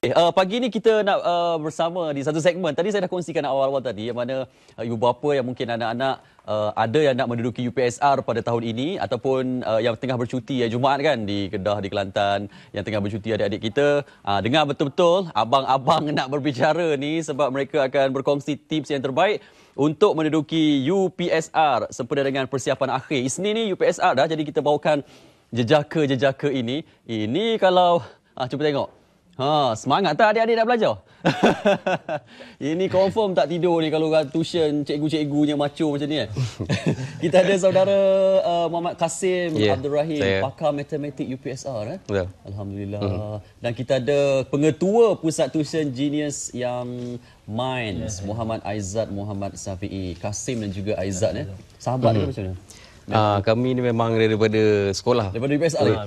Okey, uh, pagi ni kita nak uh, bersama di satu segmen. Tadi saya dah kongsikan awal-awal tadi yang mana uh, ibu bapa yang mungkin anak-anak uh, ada yang nak menduduki UPSR pada tahun ini ataupun uh, yang tengah bercuti ya Jumaat kan di Kedah di Kelantan yang tengah bercuti adik-adik kita uh, dengar betul-betul abang-abang nak berbicara ni sebab mereka akan berkongsi tips yang terbaik untuk menduduki UPSR sempena dengan persiapan akhir. Isnin ni UPSR dah jadi kita bawakan jejaka-jejaka ini. Ini kalau ah cuba tengok Ha, semangat tak adik-adik nak belajar? Ini confirm tak tidur ni kalau orang tuition cikgu-cikgunya macho macam ni kan. Kita ada saudara uh, Muhammad Kasim yeah, Abdul Rahim, saya. pakar matematik UPSR. Eh? Yeah. Alhamdulillah. Mm. Dan kita ada pengetua pusat tuition genius yang Minds, yeah. Muhammad Aizat, Muhammad Safi'i. Kasim dan juga Aizat. Yeah. Eh? Sahabat mm. ke macam mana? Ah, ya. Uh, kami ni memang daripada sekolah. Daripada UPSR. Ya. Lah.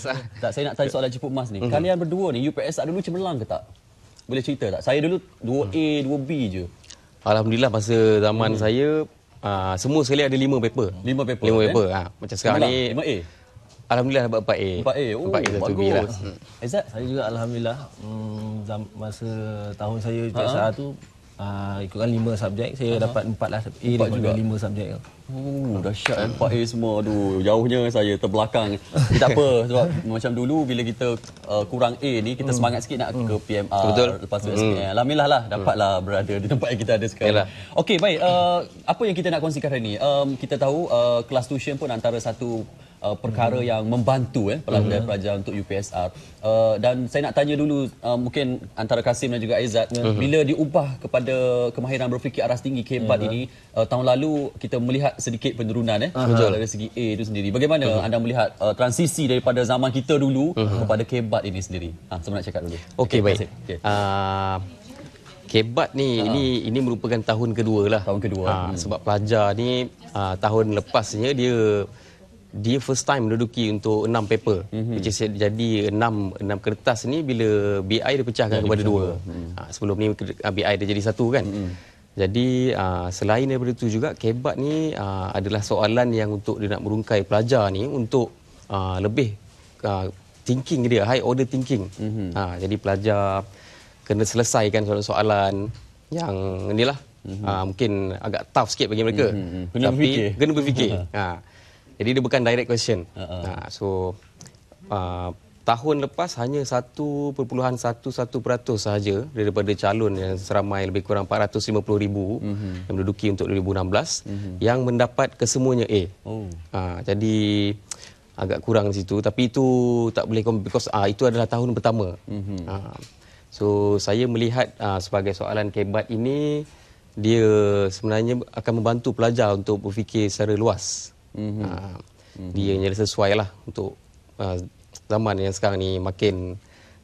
Ah, tak saya nak tanya soalan jemput emas ni. Mm-hmm. Kalian berdua ni UPSR dulu cemerlang ke tak? Boleh cerita tak? Saya dulu 2A, 2B hmm. je. Alhamdulillah masa zaman hmm. saya uh, semua sekali ada 5 paper. 5 paper. 5 eh? paper. Okay. paper. Ha, macam sekarang ni 5A. Alhamdulillah dapat 4A. 4A. Oh, 4A bagus. B lah. Hmm. Ezat? Saya juga Alhamdulillah. Hmm, masa tahun saya ha, ha. UPSR tu uh, ikutkan 5 subjek saya uh-huh. dapat empat lah A dapat juga 5 subjek tu. Oh dahsyat kan uh-huh. 4 semua tu. Jauhnya saya terbelakang. Tapi tak apa sebab macam dulu bila kita uh, kurang A ni kita hmm. semangat hmm. sikit nak hmm. ke PMR Betul. lepas tu hmm. Alhamdulillah lah dapatlah hmm. berada di tempat yang kita ada sekarang. Yalah. Okay baik uh, apa yang kita nak kongsikan hari ni? Um, kita tahu uh, kelas tuition pun antara satu uh, perkara mm-hmm. yang membantu eh, pelajar-pelajar mm-hmm. untuk UPSR. Uh, dan saya nak tanya dulu uh, mungkin antara Kasim dan juga Aizat mm-hmm. bila diubah kepada kemahiran berfikir aras tinggi k mm-hmm. ini uh, tahun lalu kita melihat sedikit penurunan eh uh-huh. dari segi A itu sendiri. Bagaimana mm-hmm. anda melihat uh, transisi daripada zaman kita dulu mm-hmm. kepada k ini sendiri? Ha saya nak cakap dulu. Okey okay, baik. Okey. Uh... Kebat ni uh-huh. ini ini merupakan tahun kedua lah. Tahun kedua. Ha, hmm. Sebab pelajar ni uh, tahun lepasnya dia dia first time menduduki untuk enam paper mm-hmm. which is jadi enam enam kertas ni bila BI dia pecahkan yeah, kepada 2 hmm. ha, sebelum ni ah, BI dia jadi satu kan mm-hmm. jadi aa, ah, selain daripada itu juga kebat ni aa, ah, adalah soalan yang untuk dia nak merungkai pelajar ni untuk aa, lebih aa, thinking dia high order thinking mm-hmm. ha, jadi pelajar kena selesaikan soalan-soalan yang inilah mm-hmm. aa, mungkin agak tough sikit bagi mereka mm-hmm. kena tapi berfikir. kena berfikir ha Jadi dia bukan direct question. Uh-uh. Ha, so uh, tahun lepas hanya 1.11% sahaja daripada calon yang seramai lebih kurang 450,000 uh-huh. Mhm. yang menduduki untuk 2016 uh-huh. Mhm. yang mendapat kesemuanya A. Oh. Ha, jadi agak kurang di situ tapi itu tak boleh because uh, itu adalah tahun pertama. Uh-huh. Ha, so saya melihat uh, sebagai soalan kebat ini dia sebenarnya akan membantu pelajar untuk berfikir secara luas mm-hmm. uh, dia yang sesuai lah untuk uh, zaman yang sekarang ni makin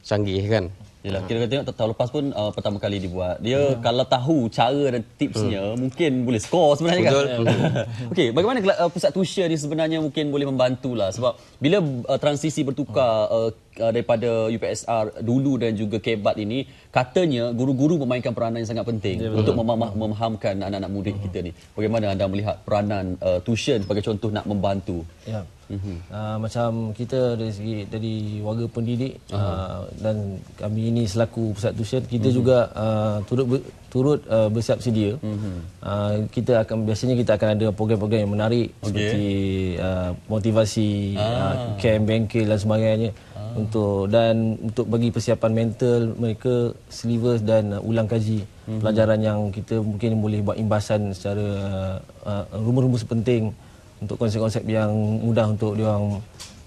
canggih kan Yalah, kira kira tengok tahun lepas pun uh, pertama kali dibuat. Dia yeah. kalau tahu cara dan tipsnya Betul. mungkin boleh skor sebenarnya kan? Betul. kan. Okey, bagaimana uh, pusat tusia ni sebenarnya mungkin boleh membantulah sebab bila uh, transisi bertukar uh, uh, daripada UPSR dulu dan juga KEBAT ini katanya guru-guru memainkan peranan yang sangat penting yeah. Ya, untuk mem- memahamkan anak-anak murid uh kita ni. Bagaimana anda melihat peranan uh, tuition sebagai contoh nak membantu? Ya. Mm-hmm. Uh, macam kita dari segi dari warga pendidik uh-huh. uh, dan kami ini selaku pusat tuition kita mm-hmm. juga uh, turut ber, turut uh, bersiap sedia. Mm-hmm. Uh, kita akan biasanya kita akan ada program-program yang menarik okay. seperti uh, motivasi ah. uh, camp bengkel dan sebagainya ah. untuk dan untuk bagi persiapan mental mereka slivers dan uh, ulang kaji mm-hmm. pelajaran yang kita mungkin boleh buat imbasan secara uh, uh, rumus-rumus penting untuk konsep-konsep yang mudah untuk dia orang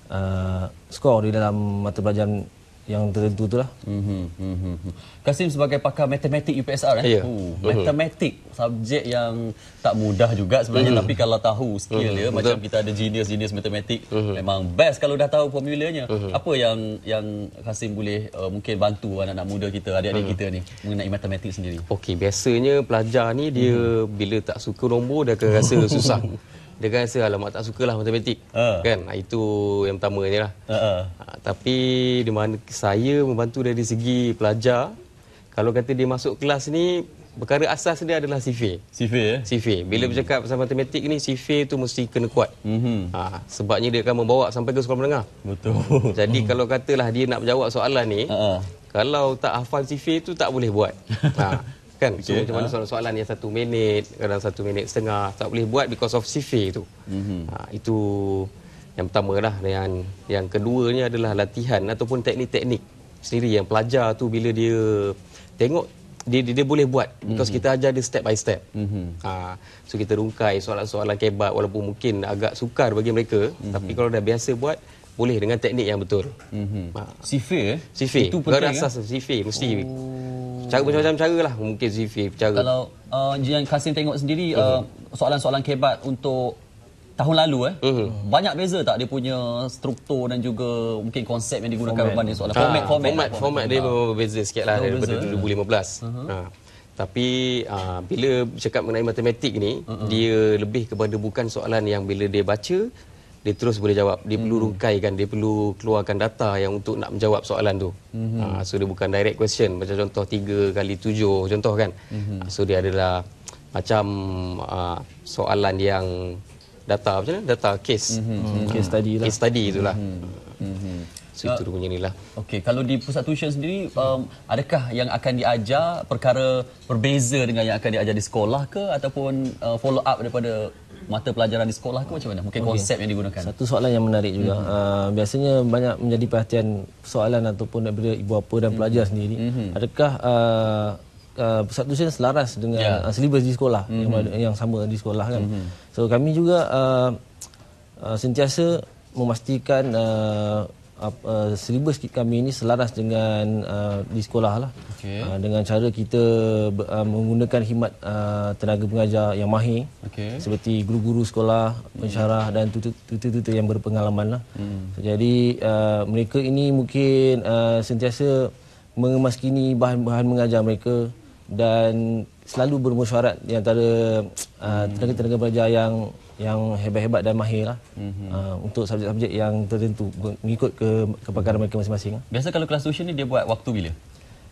uh, skor di dalam mata pelajaran yang tertentu tu lah. Mm-hmm. Kasim sebagai pakar matematik UPSR eh. Yeah. Uh, uh-huh. matematik subjek yang tak mudah juga sebenarnya mm. tapi kalau tahu skill mm. dia Betul. macam kita ada genius-genius matematik mm-hmm. memang best kalau dah tahu formulanya. Mm-hmm. Apa yang yang Kasim boleh uh, mungkin bantu anak-anak muda kita, adik-adik mm. kita ni mengenai matematik sendiri. Okey, biasanya pelajar ni dia mm. bila tak suka nombor dia akan rasa susah dia kan rasa alamak tak lah matematik uh. kan ha, itu yang pertama ni lah uh-uh. ha, tapi di mana saya membantu dari segi pelajar kalau kata dia masuk kelas ni perkara asas dia adalah CV CV ya eh? CV bila hmm. bercakap pasal matematik ni CV tu mesti kena kuat hmm. ha, sebabnya dia akan membawa sampai ke sekolah menengah betul jadi kalau katalah dia nak menjawab soalan ni uh-uh. kalau tak hafal CV tu tak boleh buat ha kan okay. so macam mana ha. soalan-soalan yang satu minit kadang satu minit setengah tak boleh buat because of sifir itu mm-hmm. ha, itu yang pertama lah yang, yang keduanya adalah latihan ataupun teknik-teknik sendiri yang pelajar tu bila dia tengok dia, dia, dia boleh buat because mm-hmm. kita ajar dia step by step mm-hmm. ha, so kita rungkai soalan-soalan kebat walaupun mungkin agak sukar bagi mereka mm-hmm. tapi kalau dah biasa buat Pulih dengan teknik yang betul. Mm-hmm. Ha. Sifir eh? Sifir. Itu penting Garasa, kan? Eh? Sifir mesti. Oh. Cara macam-macam cara lah mungkin sifir. Cara. Kalau uh, yang Kasim tengok sendiri mm-hmm. uh, mhm. soalan-soalan kebat untuk tahun lalu eh mm-hmm. banyak beza tak dia punya struktur dan juga mungkin konsep yang digunakan format. berbanding soalan ha, ah, format, format, format, format format format dia ah. berbeza, lah sikitlah daripada 2015 eh? uh-huh. Mhm. ha tapi uh, bila cakap mengenai matematik ni uh-huh. dia lebih kepada bukan soalan yang bila dia baca dia terus boleh jawab. Dia perlu hmm. rukai kan. dia perlu keluarkan data yang untuk nak menjawab soalan tu. Mm-hmm. Uh, so dia bukan direct question macam contoh 3 kali 7 contoh kan. Mm-hmm. So dia adalah macam uh, soalan yang data macam mana? Data case. Mm-hmm. case study lah. Case study itulah. Mm-hmm. So itu dia punya inilah. Okay, kalau di pusat tuition sendiri, um, adakah yang akan diajar perkara berbeza dengan yang akan diajar di sekolah ke ataupun uh, follow up daripada mata pelajaran di sekolah ke macam mana? Mungkin okay. konsep yang digunakan. Satu soalan yang menarik juga. Mm-hmm. Uh, biasanya banyak menjadi perhatian soalan ataupun daripada ibu bapa dan pelajar mm-hmm. sendiri. Mm-hmm. Adakah uh, Pusat uh, selaras dengan yeah. uh, Silibus di sekolah mm-hmm. yang, mhm. yang sama di sekolah kan mm-hmm. So kami juga uh, uh, Sentiasa Memastikan uh, Seribu uh, syllabus kami ini selaras dengan uh, di sekolah lah okay. uh, dengan cara kita uh, menggunakan khidmat uh, tenaga pengajar yang mahir okay. seperti guru-guru sekolah pensyarah mm. dan tutor-tutor yang berpengalaman lah mm. so, jadi uh, mereka ini mungkin uh, sentiasa mengemaskini bahan-bahan mengajar mereka dan selalu bermusyarat di antara uh, hmm. tenaga-tenaga pelajar yang yang hebat-hebat dan mahir lah mm-hmm. uh, untuk subjek-subjek yang tertentu mengikut ke kepakaran mereka masing-masing. Lah. Biasa kalau kelas tuition ni dia buat waktu bila?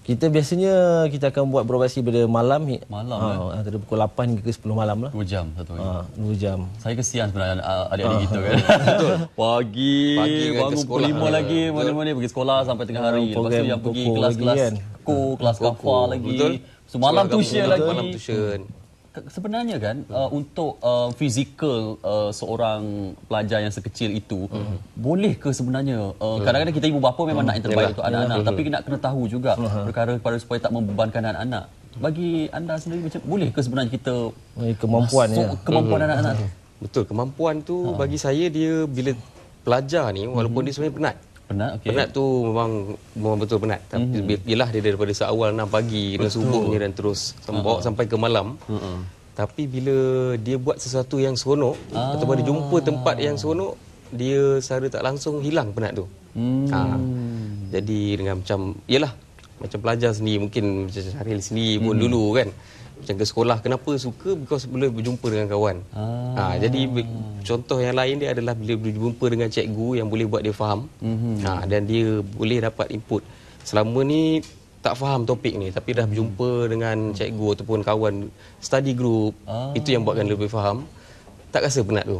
Kita biasanya kita akan buat probasi pada malam. Malam ha, kan? Uh, pukul 8 hingga ke 10 malam lah. 2 jam satu hari. Uh, ah, 2 jam. Saya kesian sebenarnya ah, adik-adik uh, kita kan. Betul. Pagi, Pagi kan bangun pukul 5 uh, lagi, mana-mana pergi sekolah sampai tengah hari. Lepas tu yang pergi kelas-kelas kan? ko, kelas kafa lagi. Betul. Semalam tuition lagi. Malam tuition sebenarnya kan hmm. uh, untuk uh, fizikal uh, seorang pelajar yang sekecil itu hmm. boleh ke sebenarnya uh, hmm. kita ibu bapa memang hmm. nak yang terbaik yalah, untuk anak-anak tapi kita kena tahu juga uh perkara kepada supaya tak membebankan anak-anak hmm. bagi anda sendiri macam boleh ke sebenarnya kita kemampuan ya. kemampuan hmm. anak-anak hmm. betul kemampuan tu ha. bagi saya dia bila pelajar ni walaupun hmm. dia sebenarnya penat Penat, okay. penat tu memang, memang betul penat. Tapi mm -hmm. ialah dia daripada seawal 6 pagi dan ni dan terus sembok uh -huh. sampai ke malam. Uh -huh. Tapi bila dia buat sesuatu yang seronok uh ah. atau dia jumpa tempat yang seronok, dia secara tak langsung hilang penat tu. Mm. Ha. Jadi dengan macam, ialah macam pelajar sendiri mungkin macam Syaril sendiri pun mm. dulu kan macam ke sekolah kenapa suka because bila berjumpa dengan kawan ah. ha, jadi contoh yang lain dia adalah bila berjumpa dengan cikgu yang boleh buat dia faham mm-hmm. ha, dan dia boleh dapat input selama ni tak faham topik ni tapi dah berjumpa mm-hmm. dengan cikgu ataupun kawan study group ah. itu yang buatkan lebih faham tak rasa penat tu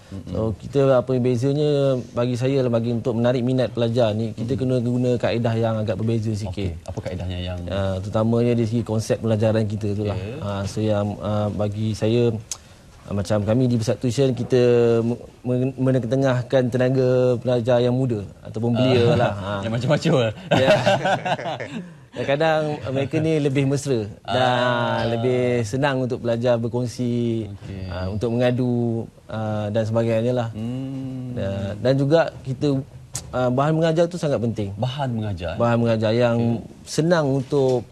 So kita apa yang bezanya bagi saya lah bagi untuk menarik minat pelajar ni kita kena guna kaedah yang agak berbeza sikit. Okay. Apa kaedahnya yang uh, terutamanya di segi konsep pelajaran kita tu lah. Okay. Uh, ah, so yang uh, bagi saya uh, macam kami di Pusat Tuition kita menengah-tengahkan tenaga pelajar yang muda ataupun belia uh, lah. Yang uh. macam-macam lah. Yeah. kadang-kadang mereka ni lebih mesra dan ah. lebih senang untuk belajar berkongsi okay. uh, ah, untuk mengadu uh, dan sebagainya lah hmm. dan, dan juga kita uh, bahan mengajar tu sangat penting bahan mengajar bahan mengajar yang okay. senang untuk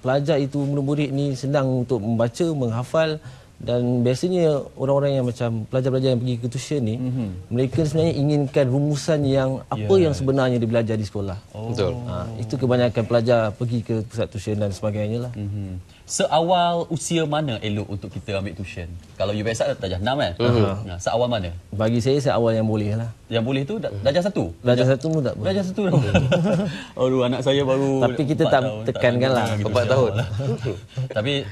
pelajar itu murid-murid ni senang untuk membaca menghafal dan biasanya orang-orang yang macam pelajar-pelajar yang pergi ke tuition ni mm-hmm. mereka sebenarnya inginkan rumusan yang apa yes. Ya. yang sebenarnya dia belajar di sekolah oh. betul ha, itu kebanyakan pelajar pergi ke pusat tuition dan sebagainya lah mm-hmm. seawal usia mana elok untuk kita ambil tuition kalau you biasa dah darjah 6 kan mm-hmm. ha, seawal mana bagi saya seawal yang boleh lah yang boleh tu darjah 1 darjah 1 pun tak boleh darjah 1 dah aduh anak saya baru tapi kita tak tekankan lah 4 tahun lah. tapi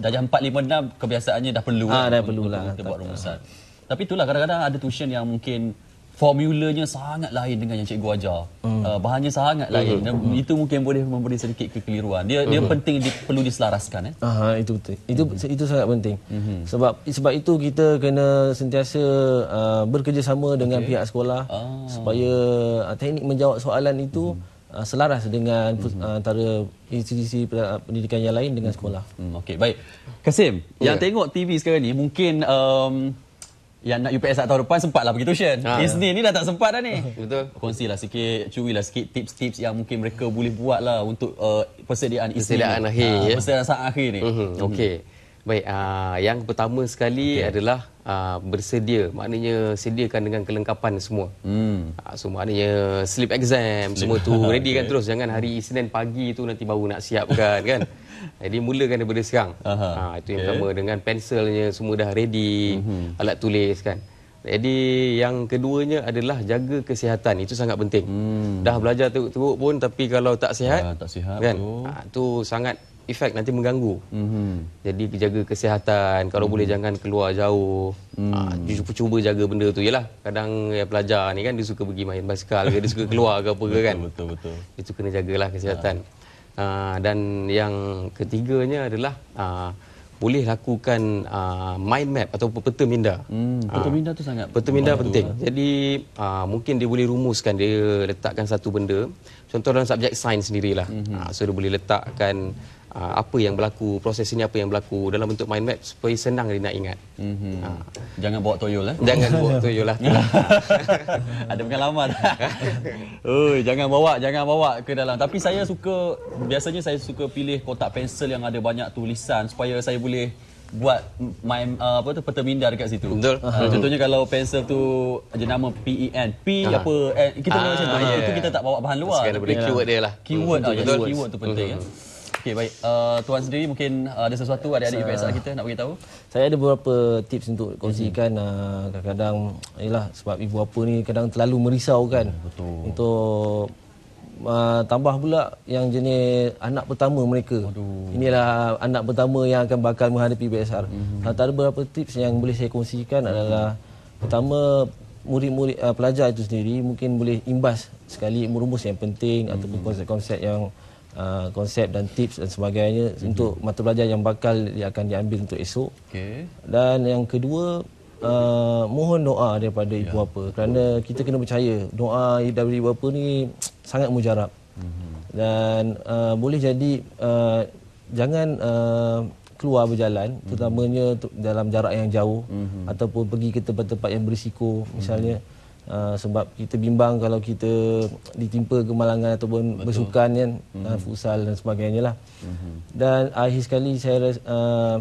darjah 4 5 6 kebiasaannya dah perlu ha, dah perlu lah kita buat rumusan tapi itulah kadang-kadang ada tuition yang mungkin formulanya sangat lain dengan yang cikgu ajar. Hmm. Uh, bahannya sangat lain. Hmm. Dan hmm. Itu mungkin boleh memberi sedikit kekeliruan. Dia hmm. dia penting di, perlu diselaraskan eh. Aha, itu betul. Itu hmm. itu sangat penting. Hmm. Sebab sebab itu kita kena sentiasa uh, bekerjasama dengan pihak sekolah ah. supaya uh, teknik menjawab soalan itu hmm. Uh, selaras dengan mm-hmm. antara institusi uh, pendidikan yang lain dengan sekolah. Mm-hmm. mm Okey, baik. Kasim, oh, yang yeah. tengok TV sekarang ni mungkin um, yang nak UPS tahun depan sempatlah pergi tuition. Ha, ah. Isnin ya. ni dah tak sempat dah ni. Betul. Kongsilah sikit, cuwilah sikit tips-tips yang mungkin mereka boleh buatlah untuk uh, persediaan Isnin. Persediaan akhir. Uh, ya? Persediaan saat akhir ni. Mm-hmm. Okey. Mm-hmm. Baik, uh, yang pertama sekali okay. adalah uh, bersedia. Maknanya sediakan dengan kelengkapan semua. Hmm. Uh, so maknanya sleep exam sleep. semua tu ready okay. kan terus. Jangan hari Isnin pagi tu nanti baru nak siapkan kan. Jadi mulakan daripada sekarang. Uh, itu yang okay. pertama dengan pensilnya semua dah ready. Mm-hmm. Alat tulis kan. Jadi yang keduanya adalah jaga kesihatan. Itu sangat penting. Hmm. Dah belajar teruk-teruk pun tapi kalau tak sihat. Uh, tak sihat kan? tu. Itu uh, sangat efek nanti mengganggu. Mm-hmm. Jadi jaga kesihatan, kalau mm-hmm. boleh jangan keluar jauh. Mm. Ha, cuba jaga benda tu yalah. Kadang ya, pelajar ni kan dia suka pergi main basikal ke dia suka keluar ke apa ke kan. Betul betul. Itu kena jagalah kesihatan. Ha. Ha, dan yang ketiganya adalah ha, boleh lakukan ha, mind map atau peta minda. Mm, peta ha. minda tu sangat peta minda penting. Lah. Jadi ha, mungkin dia boleh rumuskan dia letakkan satu benda Contoh dalam subjek sains sendirilah. Mm-hmm. Ha, so dia boleh letakkan Ah, apa yang berlaku proses ini apa yang berlaku dalam bentuk mind map supaya senang dia nak ingat. Mm-hmm. Jangan bawa toyol eh. Jangan bawa toyol lah. Ada pengalaman. Oi, jangan bawa, jangan bawa ke dalam. Tapi saya suka biasanya saya suka pilih kotak pensel yang ada banyak tulisan supaya saya boleh buat my uh, ah, apa tu peta minda dekat situ. Uh-huh. Contohnya kalau pensel tu jenama PEN, P uh-huh. apa N, eh, kita uh-huh. macam tu. Uh-huh. Itu ya, kita ya. tak bawa bahan luar. Sekarang boleh keyword dia lah. Keyword, uh-huh. keyword tu penting uh-huh. ya. Mhm. Okey baik. Uh, tuan sendiri mungkin uh, ada sesuatu ada adik UPSR kita nak bagi tahu? Saya ada beberapa tips untuk kongsikan mm-hmm. uh, kadang-kadang sebab ibu bapa ni kadang terlalu merisau kan. Mm, betul. Untuk Uh, tambah pula yang jenis anak pertama mereka. Aduh. Inilah anak pertama yang akan bakal menghadapi BSR. Mm-hmm. Antara beberapa tips yang boleh saya kongsikan adalah mm-hmm. pertama murid-murid uh, pelajar itu sendiri mungkin boleh imbas sekali rumus yang penting mm-hmm. ataupun hmm. konsep-konsep yang Uh, konsep dan tips dan sebagainya mm-hmm. untuk mata pelajaran yang bakal dia akan diambil untuk esok. Okay. Dan yang kedua Uh, mohon doa daripada ya. ibu bapa kerana kita kena percaya doa dari ibu bapa ni sangat mujarab mm-hmm. dan uh, boleh jadi uh, jangan uh, keluar berjalan mm-hmm. terutamanya dalam jarak yang jauh mm-hmm. ataupun pergi ke tempat-tempat yang berisiko misalnya mm-hmm. Uh, sebab kita bimbang kalau kita ditimpa kemalangan ataupun Betul. bersukan kan mm-hmm. uh, futsal dan sebagainya lah. Mm-hmm. Dan akhir sekali saya uh,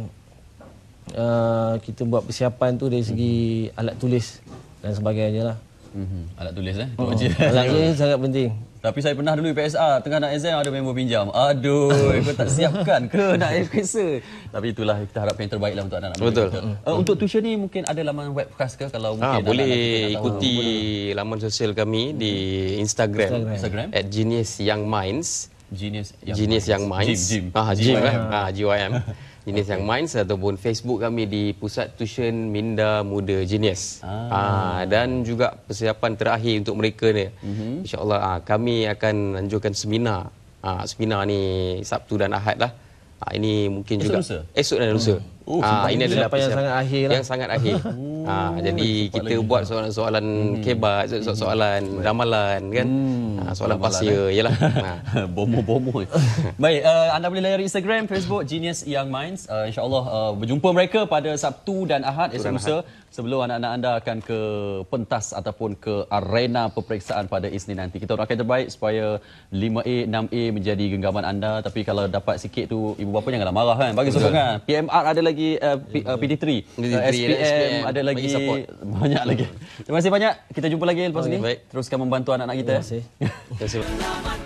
uh, kita buat persiapan tu dari segi mm-hmm. alat tulis dan sebagainya lah mm Alat tulis eh. Itu Oh. Alat tulis sangat penting. Tapi saya pernah dulu PSA tengah nak exam ada member pinjam. Aduh, aku tak siapkan ke nak FKSA. Tapi itulah kita harap yang terbaiklah untuk anak-anak. Betul. Uh, mm. untuk tuition ni mungkin ada laman web khas ke kalau ah, mungkin ha, boleh ikuti tahu. laman sosial kami di Instagram. Instagram. Instagram. Genius Young Minds. Genius Young, Minds. Young Minds. Gym. Gym. Ah, gym. Eh? Ah, GYM. Jenis okay. yang Minds ataupun Facebook kami di Pusat Tuition Minda Muda Genius. Ah. Ah, dan juga persiapan terakhir untuk mereka ni. Mm-hmm. InsyaAllah ah, kami akan lanjutkan seminar. Ah, seminar ni Sabtu dan Ahad lah. Ah, ini mungkin esok juga. Lusa. Esok dan lusa. Hmm. Oh, ah, ini adalah lah. yang sangat akhir. Yang sangat akhir. Oh, ah, jadi kita buat soalan-soalan hmm. kebat, so soalan hmm. hmm. ramalan kan. Hmm. Ah, soalan pasia eh. yalah. Ah. Bomo-bomo. Eh. Baik, uh, anda boleh layari Instagram, Facebook Genius Young Minds. Uh, InsyaAllah uh, berjumpa mereka pada Sabtu dan Ahad esok lusa sebelum anak-anak anda akan ke pentas ataupun ke arena peperiksaan pada Isnin nanti. Kita doakan terbaik supaya 5A, 6A menjadi genggaman anda. Tapi kalau dapat sikit tu, ibu bapa janganlah marah kan. Bagi sokongan. PMR ada lagi lagi uh, PD3. SPM uh, hmm. uh, ada lagi banyak lagi. Terima kasih banyak. Kita jumpa lagi lepas ni. Teruskan membantu anak-anak kita. Terima kasih. Terima kasih.